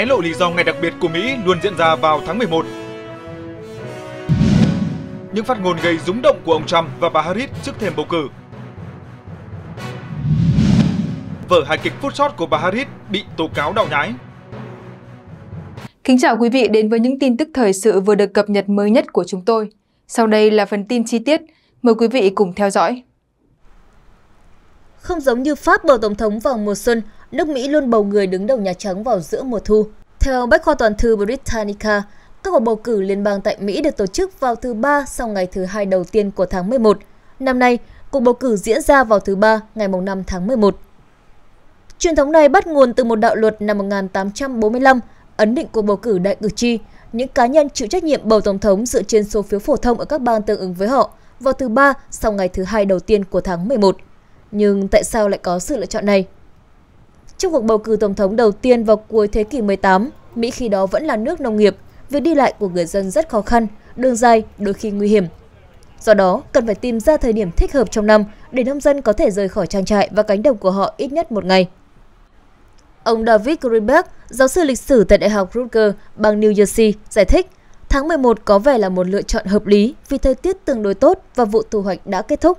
hé lộ lý do ngày đặc biệt của Mỹ luôn diễn ra vào tháng 11. Những phát ngôn gây rúng động của ông Trump và bà Harris trước thềm bầu cử. Vở hài kịch phút chót của bà Harris bị tố cáo đạo nhái. Kính chào quý vị đến với những tin tức thời sự vừa được cập nhật mới nhất của chúng tôi. Sau đây là phần tin chi tiết. Mời quý vị cùng theo dõi. Không giống như Pháp bầu Tổng thống vào mùa xuân, nước Mỹ luôn bầu người đứng đầu Nhà Trắng vào giữa mùa thu. Theo Bách khoa toàn thư Britannica, các cuộc bầu cử liên bang tại Mỹ được tổ chức vào thứ Ba sau ngày thứ hai đầu tiên của tháng 11. Năm nay, cuộc bầu cử diễn ra vào thứ Ba ngày 5 tháng 11. Truyền thống này bắt nguồn từ một đạo luật năm 1845 ấn định cuộc bầu cử đại cử tri. Những cá nhân chịu trách nhiệm bầu tổng thống dựa trên số phiếu phổ thông ở các bang tương ứng với họ vào thứ Ba sau ngày thứ hai đầu tiên của tháng 11. Nhưng tại sao lại có sự lựa chọn này? Trong cuộc bầu cử tổng thống đầu tiên vào cuối thế kỷ 18, Mỹ khi đó vẫn là nước nông nghiệp, việc đi lại của người dân rất khó khăn, đường dài đôi khi nguy hiểm. Do đó, cần phải tìm ra thời điểm thích hợp trong năm để nông dân có thể rời khỏi trang trại và cánh đồng của họ ít nhất một ngày. Ông David Greenberg, giáo sư lịch sử tại Đại học Rutgers, bang New Jersey, giải thích tháng 11 có vẻ là một lựa chọn hợp lý vì thời tiết tương đối tốt và vụ thu hoạch đã kết thúc.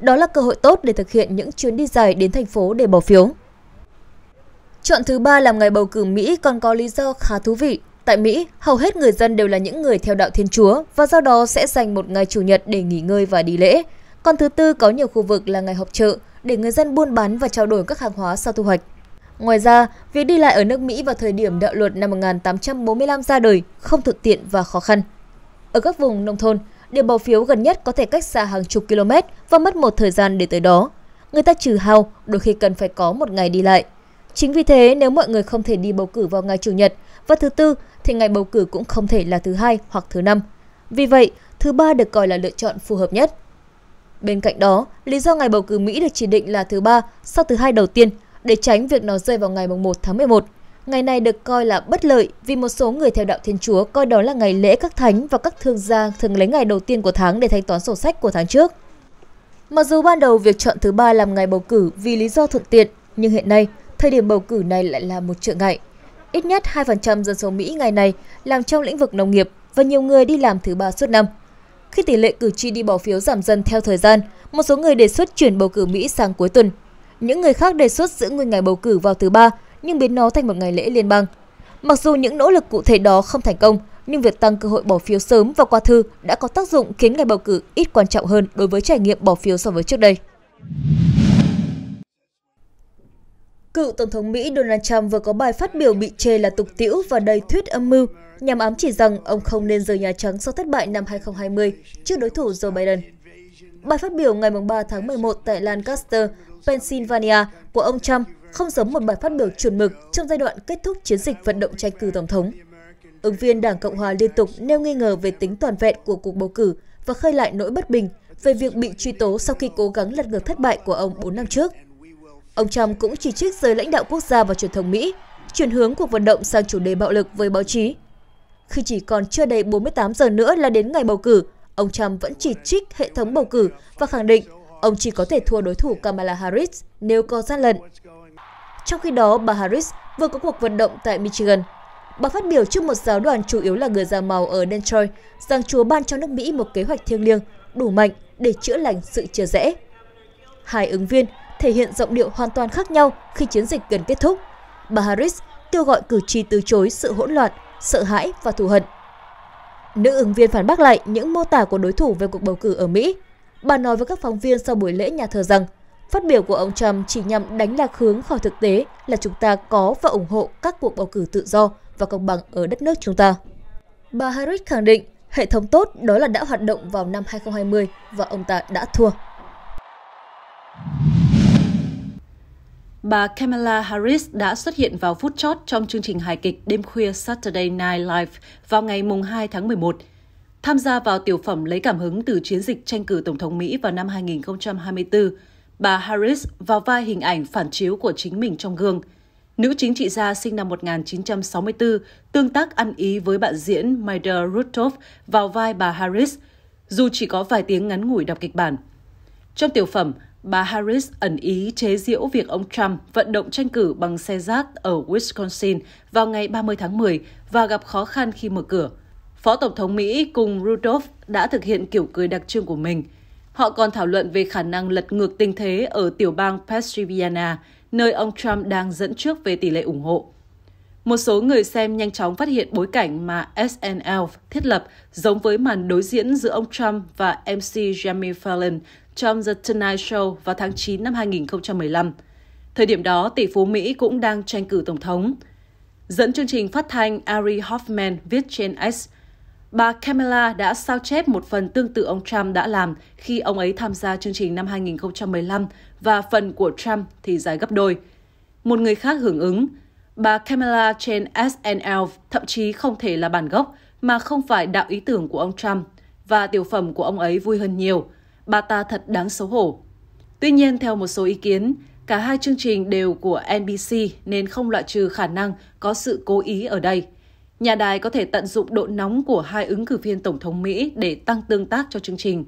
Đó là cơ hội tốt để thực hiện những chuyến đi dài đến thành phố để bỏ phiếu. Chọn thứ ba làm ngày bầu cử Mỹ còn có lý do khá thú vị. Tại Mỹ, hầu hết người dân đều là những người theo đạo Thiên Chúa và do đó sẽ dành một ngày chủ nhật để nghỉ ngơi và đi lễ. Còn thứ tư có nhiều khu vực là ngày họp chợ để người dân buôn bán và trao đổi các hàng hóa sau thu hoạch. Ngoài ra, việc đi lại ở nước Mỹ vào thời điểm đạo luật năm 1845 ra đời không thuận tiện và khó khăn. Ở các vùng nông thôn, điểm bỏ phiếu gần nhất có thể cách xa hàng chục km và mất một thời gian để tới đó. Người ta trừ hao, đôi khi cần phải có một ngày đi lại. Chính vì thế, nếu mọi người không thể đi bầu cử vào ngày Chủ nhật và thứ tư, thì ngày bầu cử cũng không thể là thứ hai hoặc thứ năm. Vì vậy, thứ ba được coi là lựa chọn phù hợp nhất. Bên cạnh đó, lý do ngày bầu cử Mỹ được chỉ định là thứ ba sau thứ hai đầu tiên để tránh việc nó rơi vào ngày 1 tháng 11. Ngày này được coi là bất lợi vì một số người theo đạo Thiên Chúa coi đó là ngày lễ các thánh và các thương gia thường lấy ngày đầu tiên của tháng để thanh toán sổ sách của tháng trước. Mặc dù ban đầu việc chọn thứ ba làm ngày bầu cử vì lý do thuận tiện, nhưng hiện nay thời điểm bầu cử này lại là một trợ ngại. Ít nhất 2% dân số Mỹ ngày này làm trong lĩnh vực nông nghiệp và nhiều người đi làm thứ ba suốt năm. Khi tỷ lệ cử tri đi bỏ phiếu giảm dần theo thời gian, một số người đề xuất chuyển bầu cử Mỹ sang cuối tuần. Những người khác đề xuất giữ nguyên ngày bầu cử vào thứ ba nhưng biến nó thành một ngày lễ liên bang. Mặc dù những nỗ lực cụ thể đó không thành công, nhưng việc tăng cơ hội bỏ phiếu sớm và qua thư đã có tác dụng khiến ngày bầu cử ít quan trọng hơn đối với trải nghiệm bỏ phiếu so với trước đây. Cựu Tổng thống Mỹ Donald Trump vừa có bài phát biểu bị chê là tục tiễu và đầy thuyết âm mưu, nhằm ám chỉ rằng ông không nên rời Nhà Trắng sau thất bại năm 2020 trước đối thủ Joe Biden. Bài phát biểu ngày 3 tháng 11 tại Lancaster, Pennsylvania của ông Trump không giống một bài phát biểu chuẩn mực trong giai đoạn kết thúc chiến dịch vận động tranh cử Tổng thống. Ứng viên Đảng Cộng Hòa liên tục nêu nghi ngờ về tính toàn vẹn của cuộc bầu cử và khơi lại nỗi bất bình về việc bị truy tố sau khi cố gắng lật ngược thất bại của ông 4 năm trước. Ông Trump cũng chỉ trích giới lãnh đạo quốc gia và truyền thông Mỹ, chuyển hướng cuộc vận động sang chủ đề bạo lực với báo chí. Khi chỉ còn chưa đầy 48 giờ nữa là đến ngày bầu cử, ông Trump vẫn chỉ trích hệ thống bầu cử và khẳng định ông chỉ có thể thua đối thủ Kamala Harris nếu có gian lận. Trong khi đó, bà Harris vừa có cuộc vận động tại Michigan. Bà phát biểu trước một giáo đoàn chủ yếu là người da màu ở Detroit rằng Chúa ban cho nước Mỹ một kế hoạch thiêng liêng đủ mạnh để chữa lành sự chia rẽ. Hai ứng viên thể hiện giọng điệu hoàn toàn khác nhau khi chiến dịch gần kết thúc. Bà Harris kêu gọi cử tri từ chối sự hỗn loạn, sợ hãi và thù hận. Nữ ứng viên phản bác lại những mô tả của đối thủ về cuộc bầu cử ở Mỹ. Bà nói với các phóng viên sau buổi lễ nhà thờ rằng phát biểu của ông Trump chỉ nhằm đánh lạc hướng khỏi thực tế là chúng ta có và ủng hộ các cuộc bầu cử tự do và công bằng ở đất nước chúng ta. Bà Harris khẳng định hệ thống tốt đó là đã hoạt động vào năm 2020 và ông ta đã thua. Bà Kamala Harris đã xuất hiện vào phút chót trong chương trình hài kịch đêm khuya Saturday Night Live vào ngày mùng 2 tháng 11. Tham gia vào tiểu phẩm lấy cảm hứng từ chiến dịch tranh cử Tổng thống Mỹ vào năm 2024, bà Harris vào vai hình ảnh phản chiếu của chính mình trong gương. Nữ chính trị gia sinh năm 1964 tương tác ăn ý với bạn diễn Maida Rudolph vào vai bà Harris, dù chỉ có vài tiếng ngắn ngủi đọc kịch bản. Trong tiểu phẩm, bà Harris ẩn ý chế giễu việc ông Trump vận động tranh cử bằng xe rác ở Wisconsin vào ngày 30 tháng 10 và gặp khó khăn khi mở cửa. Phó Tổng thống Mỹ cùng Rudolph đã thực hiện kiểu cười đặc trưng của mình. Họ còn thảo luận về khả năng lật ngược tình thế ở tiểu bang Pennsylvania, nơi ông Trump đang dẫn trước về tỷ lệ ủng hộ. Một số người xem nhanh chóng phát hiện bối cảnh mà SNL thiết lập giống với màn đối diễn giữa ông Trump và MC Jimmy Fallon trong The Tonight Show vào tháng 9 năm 2015. Thời điểm đó, tỷ phú Mỹ cũng đang tranh cử Tổng thống. Dẫn chương trình phát thanh, Ari Hoffman viết trên S, bà Kamala đã sao chép một phần tương tự ông Trump đã làm khi ông ấy tham gia chương trình năm 2015 và phần của Trump thì dài gấp đôi. Một người khác hưởng ứng, bà Kamala trên SNL thậm chí không thể là bản gốc mà không phải đạo ý tưởng của ông Trump và tiểu phẩm của ông ấy vui hơn nhiều. Bà ta thật đáng xấu hổ. Tuy nhiên, theo một số ý kiến, cả hai chương trình đều của NBC nên không loại trừ khả năng có sự cố ý ở đây. Nhà đài có thể tận dụng độ nóng của hai ứng cử viên Tổng thống Mỹ để tăng tương tác cho chương trình.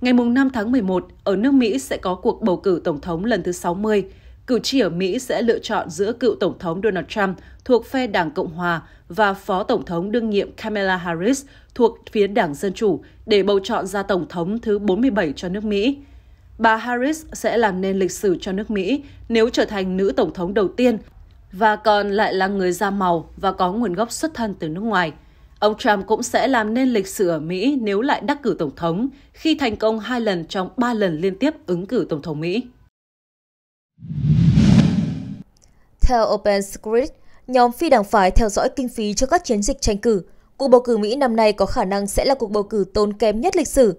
Ngày 5 tháng 11, ở nước Mỹ sẽ có cuộc bầu cử Tổng thống lần thứ 60 cử tri ở Mỹ sẽ lựa chọn giữa cựu Tổng thống Donald Trump thuộc phe Đảng Cộng Hòa và Phó Tổng thống đương nhiệm Kamala Harris thuộc phía Đảng Dân Chủ để bầu chọn ra Tổng thống thứ 47 cho nước Mỹ. Bà Harris sẽ làm nên lịch sử cho nước Mỹ nếu trở thành nữ Tổng thống đầu tiên và còn lại là người da màu và có nguồn gốc xuất thân từ nước ngoài. Ông Trump cũng sẽ làm nên lịch sử ở Mỹ nếu lại đắc cử Tổng thống khi thành công hai lần trong ba lần liên tiếp ứng cử Tổng thống Mỹ. Theo Open Secret, nhóm phi đảng phái theo dõi kinh phí cho các chiến dịch tranh cử. Cuộc bầu cử Mỹ năm nay có khả năng sẽ là cuộc bầu cử tốn kém nhất lịch sử.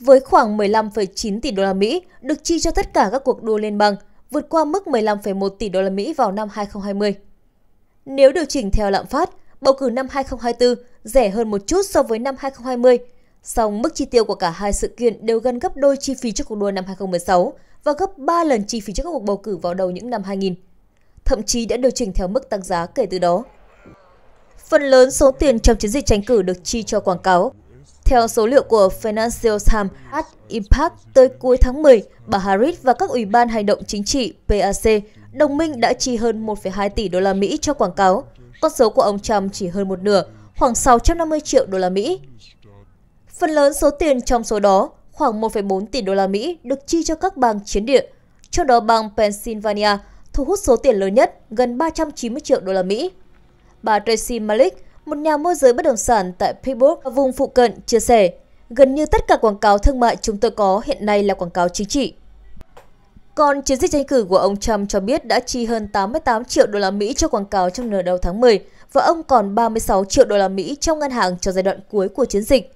Với khoảng 15,9 tỷ đô la Mỹ được chi cho tất cả các cuộc đua liên bang, vượt qua mức 15,1 tỷ đô la Mỹ vào năm 2020. Nếu điều chỉnh theo lạm phát, bầu cử năm 2024 rẻ hơn một chút so với năm 2020, song mức chi tiêu của cả hai sự kiện đều gần gấp đôi chi phí cho cuộc đua năm 2016 và gấp 3 lần chi phí cho các cuộc bầu cử vào đầu những năm 2000 thậm chí đã điều chỉnh theo mức tăng giá kể từ đó. Phần lớn số tiền trong chiến dịch tranh cử được chi cho quảng cáo. Theo số liệu của Financial Times, Ad Impact tới cuối tháng 10, bà Harris và các ủy ban hành động chính trị PAC, đồng minh đã chi hơn 1,2 tỷ đô la Mỹ cho quảng cáo. Con số của ông Trump chỉ hơn một nửa, khoảng 650 triệu đô la Mỹ. Phần lớn số tiền trong số đó, khoảng 1,4 tỷ đô la Mỹ được chi cho các bang chiến địa, trong đó bang Pennsylvania thu hút số tiền lớn nhất gần 390 triệu đô la Mỹ. Bà Tracy Malik, một nhà môi giới bất động sản tại Pittsburgh và vùng phụ cận, chia sẻ, gần như tất cả quảng cáo thương mại chúng tôi có hiện nay là quảng cáo chính trị. Còn chiến dịch tranh cử của ông Trump cho biết đã chi hơn 88 triệu đô la Mỹ cho quảng cáo trong nửa đầu tháng 10 và ông còn 36 triệu đô la Mỹ trong ngân hàng cho giai đoạn cuối của chiến dịch.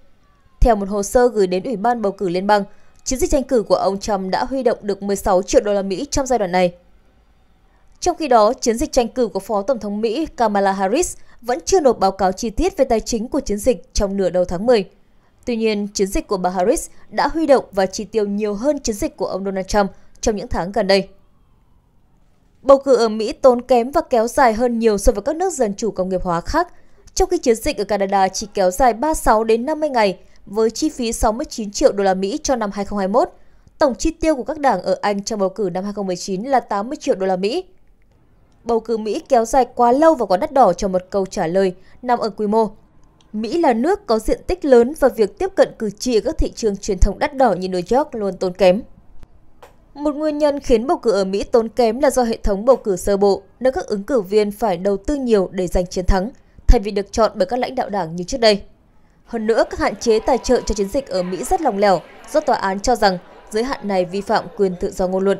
Theo một hồ sơ gửi đến Ủy ban bầu cử liên bang, chiến dịch tranh cử của ông Trump đã huy động được 16 triệu đô la Mỹ trong giai đoạn này. Trong khi đó, chiến dịch tranh cử của Phó Tổng thống Mỹ Kamala Harris vẫn chưa nộp báo cáo chi tiết về tài chính của chiến dịch trong nửa đầu tháng 10. Tuy nhiên, chiến dịch của bà Harris đã huy động và chi tiêu nhiều hơn chiến dịch của ông Donald Trump trong những tháng gần đây. Bầu cử ở Mỹ tốn kém và kéo dài hơn nhiều so với các nước dân chủ công nghiệp hóa khác, trong khi chiến dịch ở Canada chỉ kéo dài 36 đến 50 ngày với chi phí 69 triệu đô la Mỹ cho năm 2021. Tổng chi tiêu của các đảng ở Anh trong bầu cử năm 2019 là 80 triệu đô la Mỹ bầu cử Mỹ kéo dài quá lâu và quá đắt đỏ cho một câu trả lời nằm ở quy mô. Mỹ là nước có diện tích lớn và việc tiếp cận cử tri ở các thị trường truyền thống đắt đỏ như New York luôn tốn kém. Một nguyên nhân khiến bầu cử ở Mỹ tốn kém là do hệ thống bầu cử sơ bộ, nơi các ứng cử viên phải đầu tư nhiều để giành chiến thắng, thay vì được chọn bởi các lãnh đạo đảng như trước đây. Hơn nữa, các hạn chế tài trợ cho chiến dịch ở Mỹ rất lòng lẻo, do tòa án cho rằng giới hạn này vi phạm quyền tự do ngôn luận.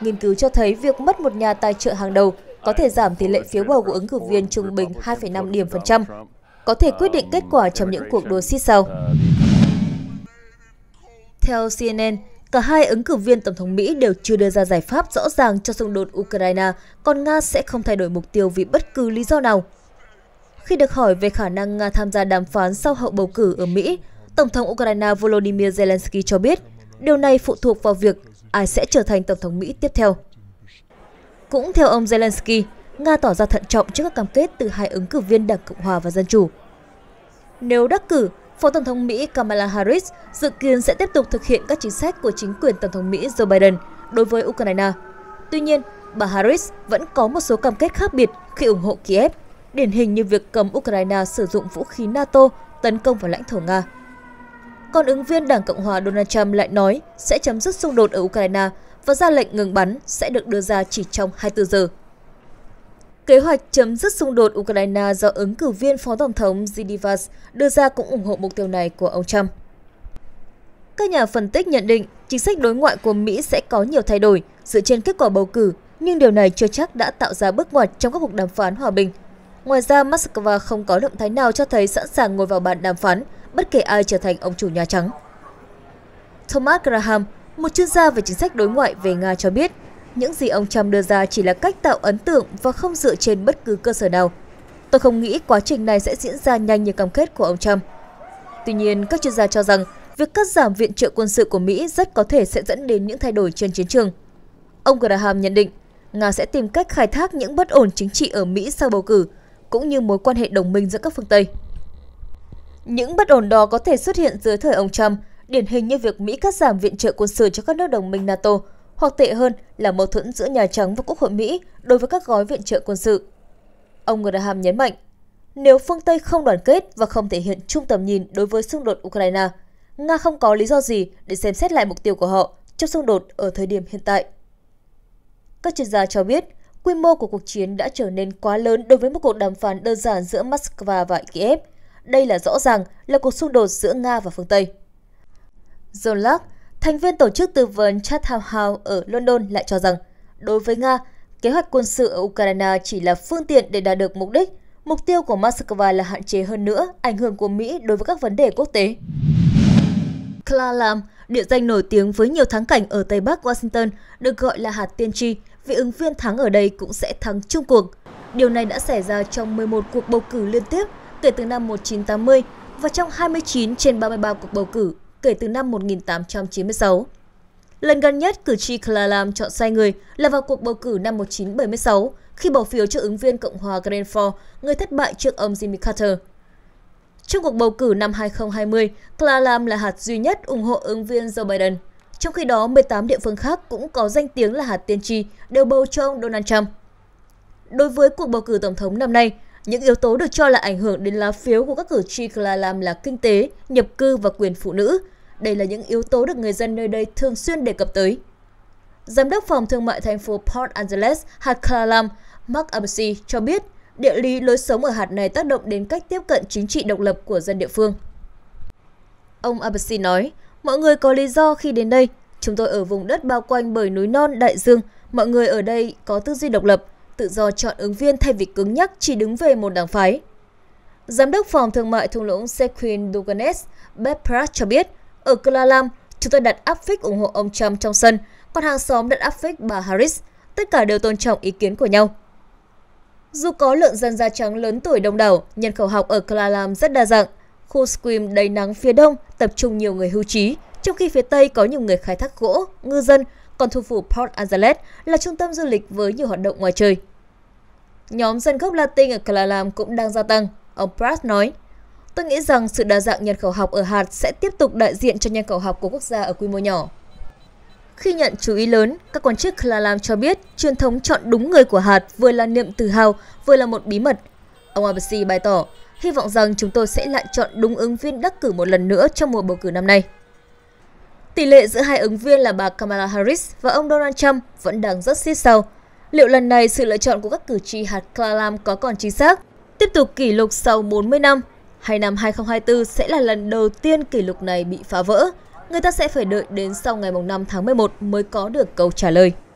Nghiên cứu cho thấy việc mất một nhà tài trợ hàng đầu có thể giảm tỷ lệ phiếu bầu của ứng cử viên trung bình 2,5 điểm phần trăm, có thể quyết định kết quả trong những cuộc đua xít sau. Theo CNN, cả hai ứng cử viên Tổng thống Mỹ đều chưa đưa ra giải pháp rõ ràng cho xung đột Ukraine, còn Nga sẽ không thay đổi mục tiêu vì bất cứ lý do nào. Khi được hỏi về khả năng Nga tham gia đàm phán sau hậu bầu cử ở Mỹ, Tổng thống Ukraine Volodymyr Zelensky cho biết điều này phụ thuộc vào việc ai sẽ trở thành Tổng thống Mỹ tiếp theo. Cũng theo ông Zelensky, Nga tỏ ra thận trọng trước các cam kết từ hai ứng cử viên Đảng Cộng Hòa và Dân Chủ. Nếu đắc cử, Phó Tổng thống Mỹ Kamala Harris dự kiến sẽ tiếp tục thực hiện các chính sách của chính quyền Tổng thống Mỹ Joe Biden đối với Ukraine. Tuy nhiên, bà Harris vẫn có một số cam kết khác biệt khi ủng hộ Kiev, điển hình như việc cấm Ukraine sử dụng vũ khí NATO tấn công vào lãnh thổ Nga. Còn ứng viên Đảng Cộng hòa Donald Trump lại nói sẽ chấm dứt xung đột ở Ukraine và ra lệnh ngừng bắn sẽ được đưa ra chỉ trong 24 giờ. Kế hoạch chấm dứt xung đột Ukraine do ứng cử viên Phó Tổng thống Zidivas đưa ra cũng ủng hộ mục tiêu này của ông Trump. Các nhà phân tích nhận định chính sách đối ngoại của Mỹ sẽ có nhiều thay đổi dựa trên kết quả bầu cử, nhưng điều này chưa chắc đã tạo ra bước ngoặt trong các cuộc đàm phán hòa bình. Ngoài ra, Moscow không có động thái nào cho thấy sẵn sàng ngồi vào bàn đàm phán bất kể ai trở thành ông chủ Nhà Trắng. Thomas Graham, một chuyên gia về chính sách đối ngoại về Nga cho biết, những gì ông Trump đưa ra chỉ là cách tạo ấn tượng và không dựa trên bất cứ cơ sở nào. Tôi không nghĩ quá trình này sẽ diễn ra nhanh như cam kết của ông Trump. Tuy nhiên, các chuyên gia cho rằng việc cắt giảm viện trợ quân sự của Mỹ rất có thể sẽ dẫn đến những thay đổi trên chiến trường. Ông Graham nhận định, Nga sẽ tìm cách khai thác những bất ổn chính trị ở Mỹ sau bầu cử, cũng như mối quan hệ đồng minh giữa các phương Tây. Những bất ổn đó có thể xuất hiện dưới thời ông Trump, điển hình như việc Mỹ cắt giảm viện trợ quân sự cho các nước đồng minh NATO, hoặc tệ hơn là mâu thuẫn giữa Nhà Trắng và Quốc hội Mỹ đối với các gói viện trợ quân sự. Ông Graham nhấn mạnh, nếu phương Tây không đoàn kết và không thể hiện trung tầm nhìn đối với xung đột Ukraine, Nga không có lý do gì để xem xét lại mục tiêu của họ trong xung đột ở thời điểm hiện tại. Các chuyên gia cho biết, quy mô của cuộc chiến đã trở nên quá lớn đối với một cuộc đàm phán đơn giản giữa Moscow và Kiev – đây là rõ ràng là cuộc xung đột giữa Nga và phương Tây. John Locke, thành viên tổ chức tư vấn Chatham House ở London lại cho rằng, đối với Nga, kế hoạch quân sự ở Ukraine chỉ là phương tiện để đạt được mục đích. Mục tiêu của Moscow là hạn chế hơn nữa ảnh hưởng của Mỹ đối với các vấn đề quốc tế. Clalam, địa danh nổi tiếng với nhiều thắng cảnh ở Tây Bắc Washington, được gọi là hạt tiên tri vị ứng viên thắng ở đây cũng sẽ thắng chung cuộc. Điều này đã xảy ra trong 11 cuộc bầu cử liên tiếp kể từ năm 1980 và trong 29 trên 33 cuộc bầu cử kể từ năm 1896. Lần gần nhất cử tri Clalam chọn sai người là vào cuộc bầu cử năm 1976 khi bỏ phiếu cho ứng viên Cộng hòa Grenfell, người thất bại trước ông Jimmy Carter. Trong cuộc bầu cử năm 2020, Clalam là hạt duy nhất ủng hộ ứng viên Joe Biden. Trong khi đó, 18 địa phương khác cũng có danh tiếng là hạt tiên tri, đều bầu cho ông Donald Trump. Đối với cuộc bầu cử tổng thống năm nay, những yếu tố được cho là ảnh hưởng đến lá phiếu của các cử tri Kalalam là kinh tế, nhập cư và quyền phụ nữ. Đây là những yếu tố được người dân nơi đây thường xuyên đề cập tới. Giám đốc phòng thương mại thành phố Port Angeles, hạt Kalalam, Mark Absi cho biết địa lý lối sống ở hạt này tác động đến cách tiếp cận chính trị độc lập của dân địa phương. Ông Abasi nói, mọi người có lý do khi đến đây. Chúng tôi ở vùng đất bao quanh bởi núi non đại dương, mọi người ở đây có tư duy độc lập tự do chọn ứng viên thay vì cứng nhắc chỉ đứng về một đảng phái. Giám đốc phòng thương mại thung lũng Sequin Duganes, Beth Pratt cho biết, ở Kulalam, chúng tôi đặt áp phích ủng hộ ông Trump trong sân, còn hàng xóm đặt áp phích bà Harris. Tất cả đều tôn trọng ý kiến của nhau. Dù có lượng dân da trắng lớn tuổi đông đảo, nhân khẩu học ở Kulalam rất đa dạng. Khu Squim đầy nắng phía đông tập trung nhiều người hưu trí, trong khi phía tây có nhiều người khai thác gỗ, ngư dân, còn thủ phủ Port Angeles là trung tâm du lịch với nhiều hoạt động ngoài trời. Nhóm dân gốc Latin ở Clalam cũng đang gia tăng, ông Pratt nói. Tôi nghĩ rằng sự đa dạng nhân khẩu học ở hạt sẽ tiếp tục đại diện cho nhân khẩu học của quốc gia ở quy mô nhỏ. Khi nhận chú ý lớn, các quan chức Clalam cho biết truyền thống chọn đúng người của hạt vừa là niềm tự hào, vừa là một bí mật. Ông Abbasi bày tỏ, hy vọng rằng chúng tôi sẽ lại chọn đúng ứng viên đắc cử một lần nữa trong mùa bầu cử năm nay. Tỷ lệ giữa hai ứng viên là bà Kamala Harris và ông Donald Trump vẫn đang rất xít sao, Liệu lần này sự lựa chọn của các cử tri hạt Clalam có còn chính xác? Tiếp tục kỷ lục sau 40 năm, hay năm 2024 sẽ là lần đầu tiên kỷ lục này bị phá vỡ. Người ta sẽ phải đợi đến sau ngày 5 tháng 11 mới có được câu trả lời.